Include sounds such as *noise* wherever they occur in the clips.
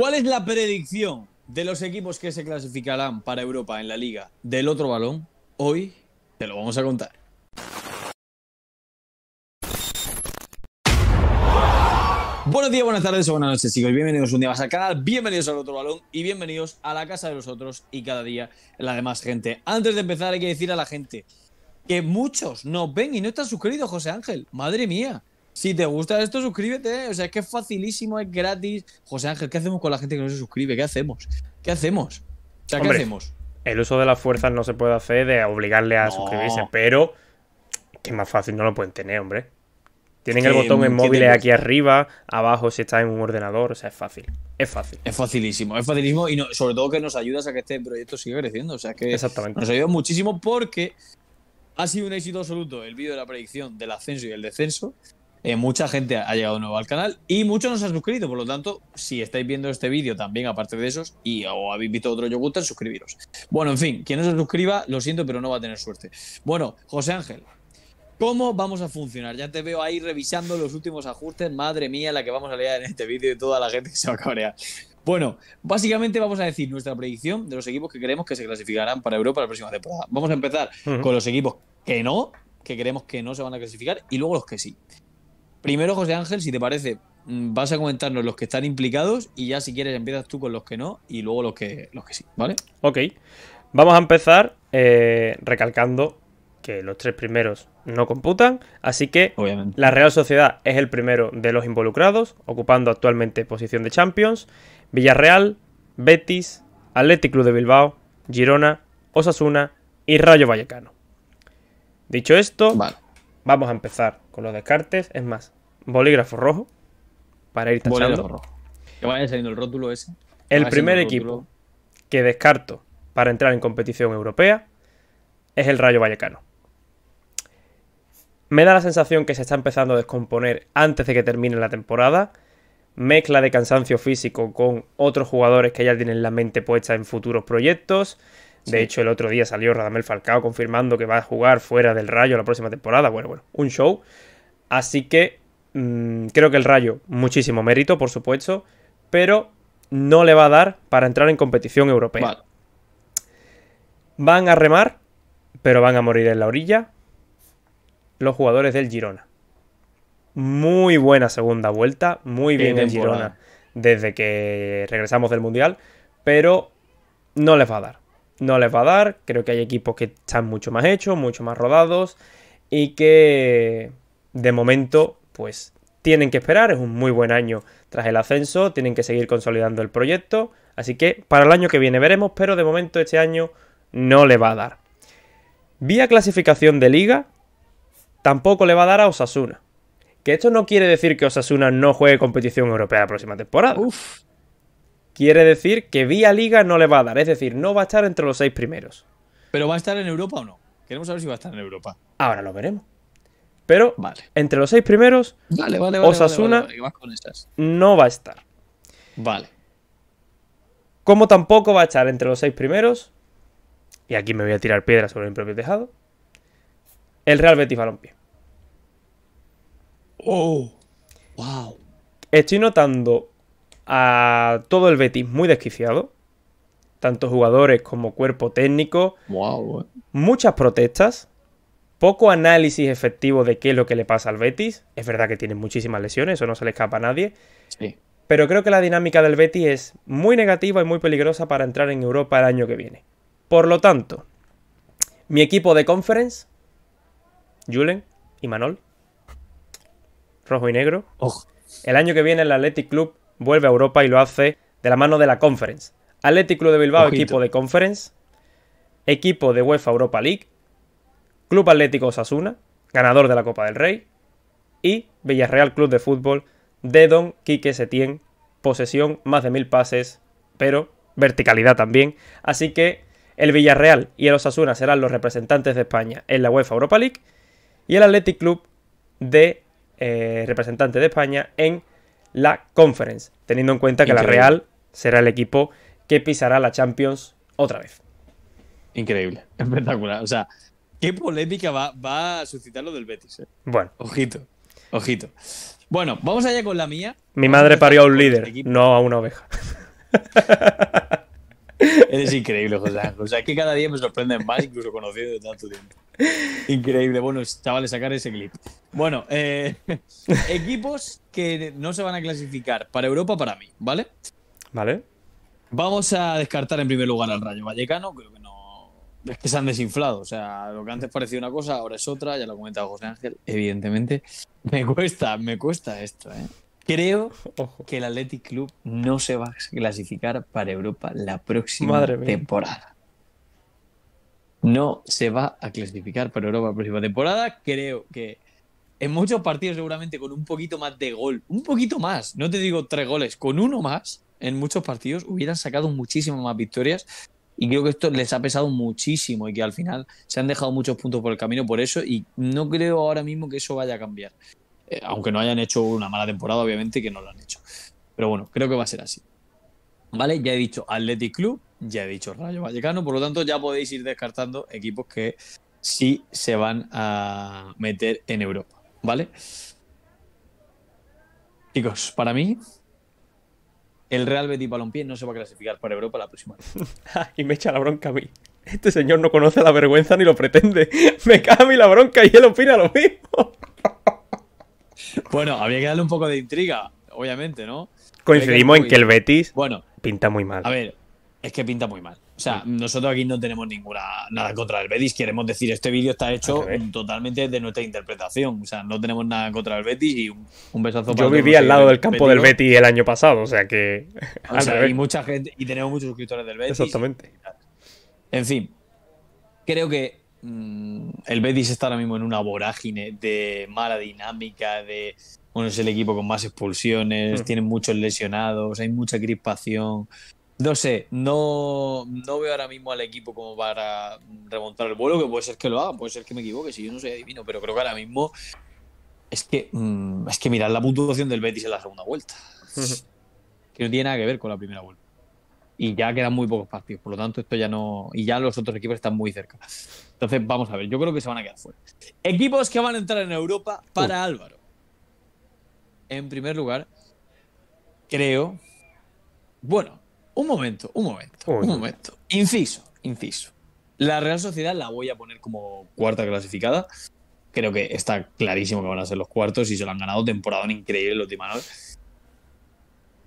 ¿Cuál es la predicción de los equipos que se clasificarán para Europa en la liga del otro balón? Hoy te lo vamos a contar. Buenos días, buenas tardes o buenas noches, chicos. Bienvenidos un día más al canal, bienvenidos al otro balón y bienvenidos a la casa de los otros y cada día la demás gente. Antes de empezar, hay que decir a la gente que muchos nos ven y no están suscritos, José Ángel. Madre mía. Si te gusta esto, suscríbete. O sea, es que es facilísimo, es gratis. José Ángel, ¿qué hacemos con la gente que no se suscribe? ¿Qué hacemos? ¿Qué hacemos? O sea, ¿qué hacemos? El uso de las fuerzas no se puede hacer de obligarle a suscribirse, pero Qué más fácil no lo pueden tener, hombre. Tienen el botón en móviles aquí arriba, abajo si está en un ordenador, o sea, es fácil. Es fácil. Es facilísimo, es facilísimo y sobre todo que nos ayudas a que este proyecto siga creciendo, o sea que Exactamente. nos ayuda muchísimo porque ha sido un éxito absoluto el vídeo de la predicción del ascenso y el descenso. Eh, mucha gente ha llegado nuevo al canal y muchos nos han suscrito. Por lo tanto, si estáis viendo este vídeo también, aparte de esos, y o habéis visto otro yogurter, suscribiros. Bueno, en fin, quien no se suscriba, lo siento, pero no va a tener suerte. Bueno, José Ángel, ¿Cómo vamos a funcionar? Ya te veo ahí revisando los últimos ajustes. Madre mía, la que vamos a leer en este vídeo y toda la gente que se va a cabrear. Bueno, básicamente vamos a decir nuestra predicción de los equipos que creemos que se clasificarán para Europa la próxima temporada. Vamos a empezar con los equipos que no, que creemos que no se van a clasificar, y luego los que sí. Primero, José Ángel, si te parece, mm, vas a comentarnos los que están implicados y ya si quieres empiezas tú con los que no y luego los que, los que sí, ¿vale? Ok, vamos a empezar eh, recalcando que los tres primeros no computan, así que la Real Sociedad es el primero de los involucrados, ocupando actualmente posición de Champions, Villarreal, Betis, Athletic Club de Bilbao, Girona, Osasuna y Rayo Vallecano. Dicho esto, Vamos a empezar con los descartes. Es más, bolígrafo rojo para ir tachando. Que vaya el rótulo ese. El primer equipo que descarto para entrar en competición europea es el Rayo Vallecano. Me da la sensación que se está empezando a descomponer antes de que termine la temporada. Mezcla de cansancio físico con otros jugadores que ya tienen la mente puesta en futuros proyectos. De hecho, el otro día salió Radamel Falcao confirmando que va a jugar fuera del Rayo la próxima temporada. Bueno, bueno, un show. Así que mm, creo que el Rayo, muchísimo mérito, por supuesto, pero no le va a dar para entrar en competición europea. Van a remar, pero van a morir en la orilla los jugadores del Girona. Muy buena segunda vuelta, muy bien el Girona desde que regresamos del Mundial, pero no les va a dar no les va a dar. Creo que hay equipos que están mucho más hechos, mucho más rodados y que de momento pues tienen que esperar. Es un muy buen año tras el ascenso, tienen que seguir consolidando el proyecto. Así que para el año que viene veremos, pero de momento este año no le va a dar. Vía clasificación de liga, tampoco le va a dar a Osasuna. Que esto no quiere decir que Osasuna no juegue competición europea la próxima temporada. Uf. Quiere decir que vía liga no le va a dar, es decir, no va a estar entre los seis primeros. ¿Pero va a estar en Europa o no? Queremos saber si va a estar en Europa. Ahora lo veremos. Pero entre los seis primeros, Osasuna no va a estar. Vale. Como tampoco va a estar entre los seis primeros, y aquí me voy a tirar piedra sobre mi propio tejado, el Real Betis Balompié. ¡Oh! ¡Wow! Estoy notando a todo el Betis muy desquiciado, tanto jugadores como cuerpo técnico. Eh. muchas protestas, poco análisis efectivo de qué es lo que le pasa al Betis. Es verdad que tiene muchísimas lesiones, eso no se le escapa a nadie. Pero creo que la dinámica del Betis es muy negativa y muy peligrosa para entrar en Europa el año que viene. Por lo tanto, mi equipo de conference, Julen y Manol, rojo y negro. El año que viene el Athletic Club vuelve a Europa y lo hace de la mano de la Conference. Atlético Club de Bilbao, equipo de Conference, equipo de UEFA Europa League, Club Atlético Osasuna, ganador de la Copa del Rey, y Villarreal Club de Fútbol de Don Quique Setién, posesión, más de mil pases, pero verticalidad también. Así que el Villarreal y el Osasuna serán los representantes de España en la UEFA Europa League y el Athletic Club de representantes eh, representante de España en la Conference, teniendo en cuenta que la Real será el equipo que pisará la Champions otra vez. Increíble, *laughs* espectacular. O sea, qué polémica va, va a suscitar lo del Betis. Eh. Bueno. Ojito, ojito. Bueno, vamos allá con la mía. Mi madre parió a un líder, no a una oveja. *laughs* Eres increíble, José Ángel. O sea, que cada día me sorprenden más, incluso conocido de tanto tiempo. Increíble. Bueno, chavales, sacar ese clip. Bueno, eh, *laughs* equipos que no se van a clasificar para Europa para mí, ¿vale? Vale. Vamos a descartar en primer lugar al Rayo Vallecano. Creo que no. Es que se han desinflado. O sea, lo que antes parecía una cosa, ahora es otra. Ya lo ha comentado José Ángel, evidentemente. Me cuesta, me cuesta esto, ¿eh? Creo *laughs* que el Athletic Club no se va a clasificar para Europa la próxima temporada. No se va a clasificar para Europa la próxima temporada. Creo que en muchos partidos seguramente con un poquito más de gol, un poquito más, no te digo tres goles, con uno más, en muchos partidos hubieran sacado muchísimas más victorias y creo que esto les ha pesado muchísimo y que al final se han dejado muchos puntos por el camino por eso y no creo ahora mismo que eso vaya a cambiar. Eh, aunque no hayan hecho una mala temporada, obviamente, que no lo han hecho. Pero bueno, creo que va a ser así. ¿Vale? Ya he dicho Athletic Club, ya he dicho Rayo Vallecano, por lo tanto ya podéis ir descartando equipos que sí se van a meter en Europa, ¿vale? Chicos, para mí, el Real Betis Balompié no se va a clasificar para Europa la próxima. y *laughs* me echa la bronca a mí. Este señor no conoce la vergüenza ni lo pretende. *laughs* Me caga a mí la bronca y él opina lo mismo. Bueno, había que darle un poco de intriga, obviamente, ¿no? Coincidimos en que el Betis bueno, pinta muy mal. A ver, es que pinta muy mal. O sea, nosotros aquí no tenemos ninguna nada contra el Betis. Queremos decir, este vídeo está hecho totalmente de nuestra interpretación. O sea, no tenemos nada contra el Betis y un, besazo Yo vivía al lado del campo del Betis el año pasado, o sea que. O sea, y mucha gente, y tenemos muchos suscriptores del Betis. Exactamente. en fin, creo que Mm, el Betis está ahora mismo en una vorágine de mala dinámica, de, bueno, es el equipo con más expulsiones, hmm. tienen muchos lesionados, hay mucha crispación. No sé, no, no veo ahora mismo al equipo como para remontar el vuelo, que puede ser que lo haga, puede ser que me equivoque, si yo no soy adivino, pero creo que ahora mismo es que, mm, es que mirad la puntuación del Betis en la segunda vuelta, hmm. que no tiene nada que ver con la primera vuelta y ya quedan muy pocos partidos. Por lo tanto, esto ya no. Y ya los otros equipos están muy cerca. Entonces, vamos a ver. Yo creo que se van a quedar fuera. Equipos que van a entrar en Europa para Álvaro. En primer lugar, creo. Bueno, un momento, un momento, un momento. Inciso, inciso. La Real Sociedad la voy a poner como cuarta clasificada. Creo que está clarísimo que van a ser los cuartos y se lo han ganado temporada increíble los timanos.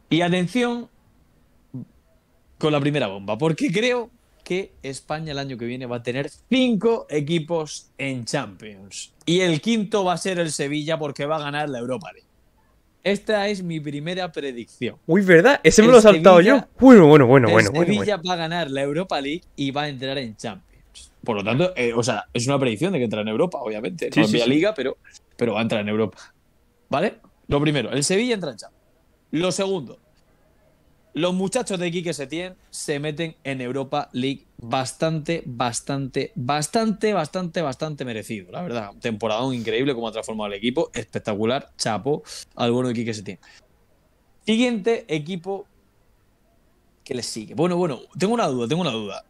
Y atención, con la primera bomba, porque creo que España el año que viene va a tener cinco equipos en Champions. Y el quinto va a ser el Sevilla porque va a ganar la Europa League. Esta es mi primera predicción. Uy, ¿verdad? Ese me lo he saltado yo. Bueno, bueno, bueno, bueno. Sevilla va a ganar la Europa League y va a entrar en Champions. Por lo tanto, eh, o sea, es una predicción de que entra en Europa, obviamente. no en la Liga, pero, pero va a entrar en Europa. ¿Vale? Lo primero, el Sevilla entra en Champions. Lo segundo, los muchachos de Quique Setién se meten en Europa League bastante, bastante, bastante, bastante, bastante merecido, la verdad. Temporada increíble como ha transformado el equipo, espectacular, chapo al bueno de Quique Setién. Siguiente equipo que les sigue. Bueno, bueno, tengo una duda, tengo una duda.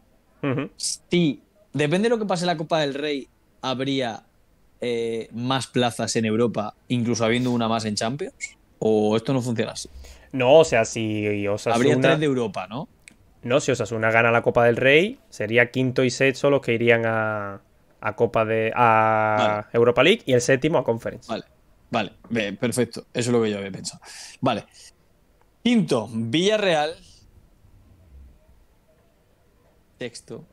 Si depende de lo que pase en la Copa del Rey, habría eh, más plazas en Europa, incluso habiendo una más en Champions, o esto no funciona así. No, o sea, si Osasuna... Habría tres de Europa, ¿no? No, si Osasuna gana la Copa del Rey, sería quinto y sexto los que irían a, Copa de... Europa League y el séptimo a Conference. Vale, vale, perfecto. Eso es lo que yo había pensado. Vale. Quinto, Villarreal. Sexto.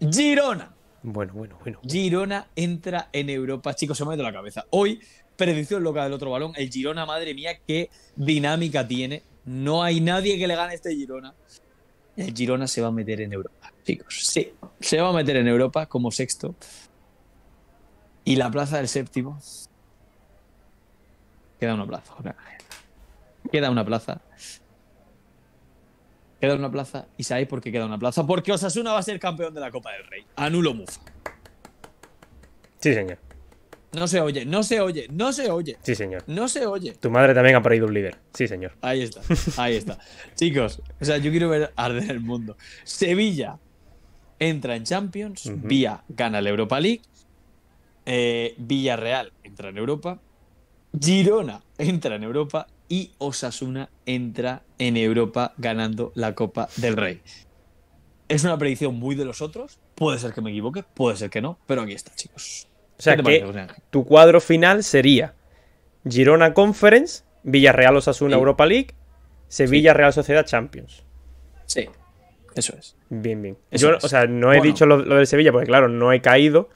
Girona. Bueno, bueno, bueno. Girona entra en Europa. Chicos, se me ha ido la cabeza. Hoy predicción loca del otro balón. El Girona, madre mía, qué dinámica tiene. No hay nadie que le gane este Girona. El Girona se va a meter en Europa, chicos. Sí, se va a meter en Europa como sexto. Y la plaza del séptimo. Queda una plaza. Queda una plaza. Queda una plaza. ¿Y sabéis por qué queda una plaza? Porque Osasuna va a ser campeón de la Copa del Rey. Anulo Mufa. Sí, señor. No se oye, no se oye, no se oye. Sí, señor. No se oye. Tu madre también ha perdido un líder. Sí, señor. Ahí está, ahí está. *laughs* Chicos, o sea, yo quiero ver arder el mundo. Sevilla entra en Champions, Vía gana la Europa League, eh, Villarreal entra en Europa, Girona entra en Europa y Osasuna entra en Europa ganando la Copa del Rey. Es una predicción muy de los otros. Puede ser que me equivoque, puede ser que no, pero aquí está, chicos. O sea, que tu cuadro final sería Girona Conference, Villarreal Osasuna Europa League, Sevilla Real Sociedad Champions. Sí, eso es. Bien, bien. O sea, no he dicho lo, de del Sevilla porque, claro, no he caído.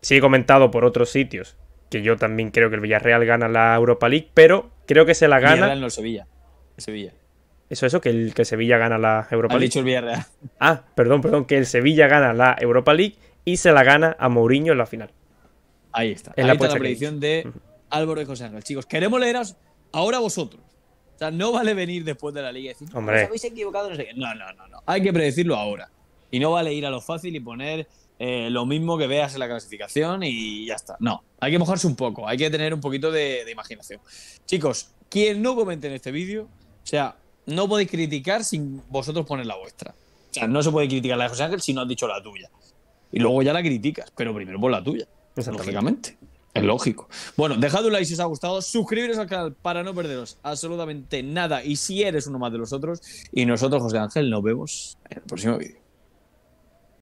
Sí he comentado por otros sitios que yo también creo que el Villarreal gana la Europa League, pero creo que se la gana. Sevilla. Sevilla. Eso, eso, que el que Sevilla gana la Europa League. dicho el Villarreal. Ah, perdón, perdón, que el Sevilla gana la Europa League y se la gana a Mourinho en la final. Ahí está. En la predicción de Álvaro de José Ángel. Chicos, queremos leeros ahora vosotros. O sea, no vale venir después de la liga y decir, Hombre. habéis equivocado, no No, no, no, Hay que predecirlo ahora. Y no vale ir a lo fácil y poner eh, lo mismo que veas en la clasificación y ya está. No, hay que mojarse un poco, hay que tener un poquito de, de imaginación. Chicos, quien no comente en este vídeo, o sea, no podéis criticar sin vosotros poner la vuestra. O sea, no se puede criticar la de José Ángel si no has dicho la tuya. Y luego ya la criticas, pero primero pon la tuya. Lógicamente. Es lógico. Bueno, dejad un like si os ha gustado, suscribiros al canal para no perderos absolutamente nada y si eres uno más de los otros. Y nosotros, José Ángel, nos vemos en el próximo vídeo.